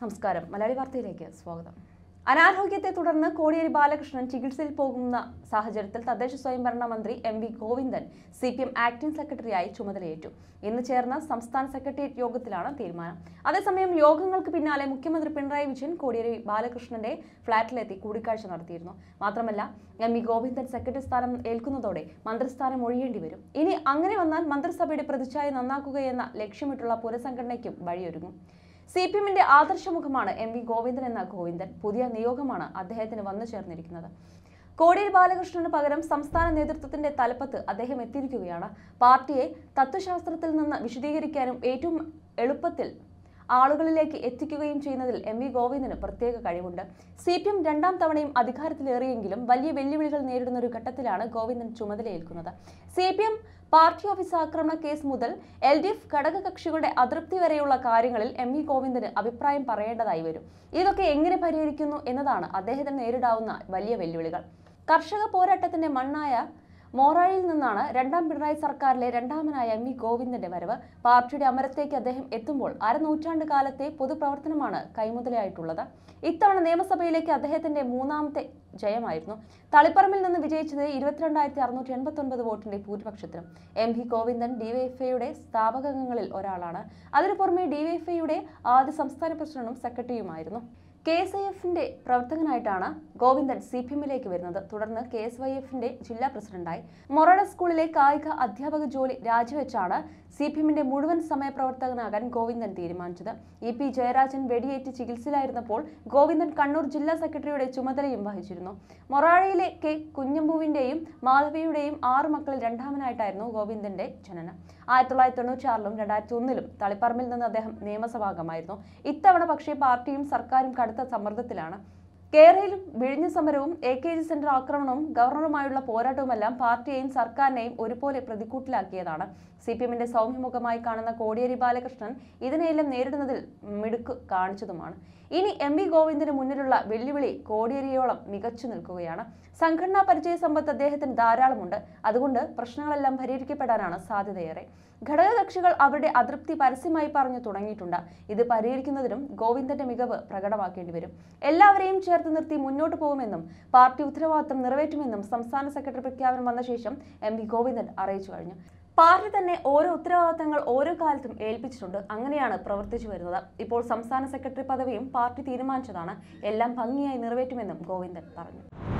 നമസ്കാരം മലയാളി വാർത്തയിലേക്ക് സ്വാഗതം അനാരോഗ്യത്തെ തുടർന്ന് കോടിയേരി ബാലകൃഷ്ണൻ ചികിത്സയിൽ പോകുന്ന സാഹചര്യത്തിൽ തദ്ദേശ സ്വയംഭരണ മന്ത്രി M V Govindan C P M acting സെക്രട്ടറിയായി ചുമതലയേറ്റു ഇന്ന് ചേർന്ന സംസ്ഥാന സെക്രട്ടേറിയറ്റ് യോഗത്തിലാണ് തീരുമാനം അതേസമയം യോഗങ്ങൾക്ക് പിന്നാലെ മുഖ്യമന്ത്രി പിണറായി വിജയൻ കോടിയേരി ബാലകൃഷ്ണന്റെ ഫ്ളാറ്റിലെത്തി കൂടിക്കാഴ്ച നടത്തിയിരുന്നു മാത്രമല്ല എം വി ഗോവിന്ദൻ സെക്രട്ടറി സ്ഥാനം ഏൽക്കുന്നതോടെ മന്ത്രിസ്ഥാനം ഒഴിയേണ്ടി വരും ഇനി അങ്ങനെ വന്നാൽ മന്ത്രിസഭയുടെ പ്രതിച്ഛായ നന്നാക്കുകയെന്ന ലക്ഷ്യമിട്ടുള്ള പുനഃസംഘടനയ്ക്കും വഴിയൊരുങ്ങും സി പി എമ്മിന്റെ ആദർശമുഖമാണ് എം വി ഗോവിന്ദൻ എന്ന ഗോവിന്ദൻ പുതിയ നിയോഗമാണ് അദ്ദേഹത്തിന് വന്നു ചേർന്നിരിക്കുന്നത് കോടിയേരി ബാലകൃഷ്ണന് പകരം സംസ്ഥാന നേതൃത്വത്തിന്റെ തലപ്പത്ത് അദ്ദേഹം എത്തിയിരിക്കുകയാണ് പാർട്ടിയെ തത്വശാസ്ത്രത്തിൽ നിന്ന് വിശദീകരിക്കാനും ഏറ്റവും എളുപ്പത്തിൽ ആളുകളിലേക്ക് എത്തിക്കുകയും ചെയ്യുന്നതിൽ എം വി ഗോവിന്ദന് പ്രത്യേക കഴിവുണ്ട് സി പി എം രണ്ടാം തവണയും അധികാരത്തിലേറിയെങ്കിലും വലിയ വെല്ലുവിളികൾ നേരിടുന്ന ഒരു ഘട്ടത്തിലാണ് ഗോവിന്ദൻ ചുമതലയേൽക്കുന്നത് C P M party office ആക്രമണ കേസ് മുതൽ എൽ ഡി എഫ് ഘടകകക്ഷികളുടെ അതൃപ്തി വരെയുള്ള കാര്യങ്ങളിൽ എം വി ഗോവിന്ദന് അഭിപ്രായം പറയേണ്ടതായി വരും ഇതൊക്കെ എങ്ങനെ പരിഹരിക്കുന്നു എന്നതാണ് അദ്ദേഹത്തിന് നേരിടാവുന്ന വലിയ വെല്ലുവിളികൾ കർഷക പോരാട്ടത്തിന്റെ മണ്ണായ മോറായിൽ നിന്നാണ് രണ്ടാം പിണറായി സർക്കാരിലെ രണ്ടാമനായ എം വി ഗോവിന്ദന്റെ വരവ് പാർട്ടിയുടെ അമരത്തേക്ക് അദ്ദേഹം എത്തുമ്പോൾ അരനൂറ്റാണ്ട് കാലത്തെ പൊതുപ്രവർത്തനമാണ് കൈമുതലായിട്ടുള്ളത് ഇത്തവണ നിയമസഭയിലേക്ക് അദ്ദേഹത്തിന്റെ മൂന്നാമത്തെ ജയമായിരുന്നു തളിപ്പറമ്പിൽ നിന്ന് വിജയിച്ചത് ഇരുപത്തിരണ്ടായിരത്തി അറുന്നൂറ്റി എൺപത്തി ഒൻപത് വോട്ടിന്റെ ഭൂരിപക്ഷത്തിനും എം വി ഗോവിന്ദൻ ഡിവൈഎഫ്ഐയുടെ സ്ഥാപകങ്ങളിൽ ഒരാളാണ് അതിനു പുറമെ ഡിവൈഎഫ്ഐയുടെ ആദ്യ സംസ്ഥാന പ്രസിഡന്റും സെക്രട്ടറിയുമായിരുന്നു കെ എസ് ഐ എഫിന്റെ പ്രവർത്തകനായിട്ടാണ് ഗോവിന്ദൻ സി പി എമ്മിലേക്ക് വരുന്നത് തുടർന്ന് കെ എസ് വൈ എഫിന്റെ ജില്ലാ പ്രസിഡന്റായി മൊറഡ സ്കൂളിലെ കായിക അധ്യാപക ജോലി രാജിവെച്ചാണ് സി പി എമ്മിന്റെ മുഴുവൻ സമയ പ്രവർത്തകനാകാൻ ഗോവിന്ദൻ തീരുമാനിച്ചത് ഇ പി ജയരാജൻ വെടിയേറ്റ് ചികിത്സയിലായിരുന്നപ്പോൾ ഗോവിന്ദൻ കണ്ണൂർ ജില്ലാ സെക്രട്ടറിയുടെ ചുമതലയും വഹിച്ചിരുന്നു മൊറാഴയിലെ കെ കുഞ്ഞമ്പൂവിന്റെയും മാധവിയുടെയും ആറ് മക്കളിൽ രണ്ടാമനായിട്ടായിരുന്നു ഗോവിന്ദന്റെ ജനനം ആയിരത്തി തൊള്ളായിരത്തി തൊണ്ണൂറ്റി ആറിലും രണ്ടായിരത്തി ഒന്നിലും തളിപ്പറമ്പിൽ നിന്ന് അദ്ദേഹം നിയമസഭാംഗമായിരുന്നു ഇത്തവണ പക്ഷേ പാർട്ടിയും സർക്കാരും കടുത്ത സമ്മർദ്ദത്തിലാണ് കേരളയിലും വിഴിഞ്ഞ സമരവും എ കെ ജി സെന്റർ ആക്രമണവും ഗവർണറുമായുള്ള പോരാട്ടവുമെല്ലാം പാർട്ടിയെയും സർക്കാരിനെയും ഒരുപോലെ പ്രതിക്കൂട്ടിലാക്കിയതാണ് സി പി എമ്മിന്റെ സൗമ്യമുഖമായി കാണുന്ന കോടിയേരി ബാലകൃഷ്ണൻ ഇതിനെയെല്ലാം നേരിടുന്നതിൽ മിടുക്ക് കാണിച്ചതുമാണ് ഇനി എം വി ഗോവിന്ദിന് മുന്നിലുള്ള വെല്ലുവിളി കോടിയേരിയോളം മികച്ചു നിൽക്കുകയാണ് സംഘടനാ പരിചയ സമ്പത്ത് അദ്ദേഹത്തിന് ധാരാളമുണ്ട് അതുകൊണ്ട് പ്രശ്നങ്ങളെല്ലാം പരിഹരിക്കപ്പെടാനാണ് സാധ്യതയേറെ ഘടകകക്ഷികൾ അവരുടെ അതൃപ്തി പരസ്യമായി പറഞ്ഞു തുടങ്ങിയിട്ടുണ്ട് ഇത് പരിഹരിക്കുന്നതിനും ഗോവിന്ദന്റെ മികവ് പ്രകടമാക്കേണ്ടി വരും എല്ലാവരെയും ചേർത്ത് ചേർത്ത് നിർത്തി മുന്നോട്ട് പോകുമെന്നും പാർട്ടി ഉത്തരവാദിത്തം നിറവേറ്റുമെന്നും സംസ്ഥാന സെക്രട്ടറി പ്രഖ്യാപനം വന്ന ശേഷം എം വി ഗോവിന്ദൻ അറിയിച്ചു കഴിഞ്ഞു പാർട്ടി തന്നെ ഓരോ ഉത്തരവാദിത്തങ്ങൾ ഓരോ കാലത്തും ഏൽപ്പിച്ചിട്ടുണ്ട് അങ്ങനെയാണ് പ്രവർത്തിച്ചു വരുന്നത് ഇപ്പോൾ സംസ്ഥാന സെക്രട്ടറി പദവിയും പാർട്ടി തീരുമാനിച്ചതാണ് എല്ലാം ഭംഗിയായി നിറവേറ്റുമെന്നും ഗോവിന്ദൻ പറഞ്ഞു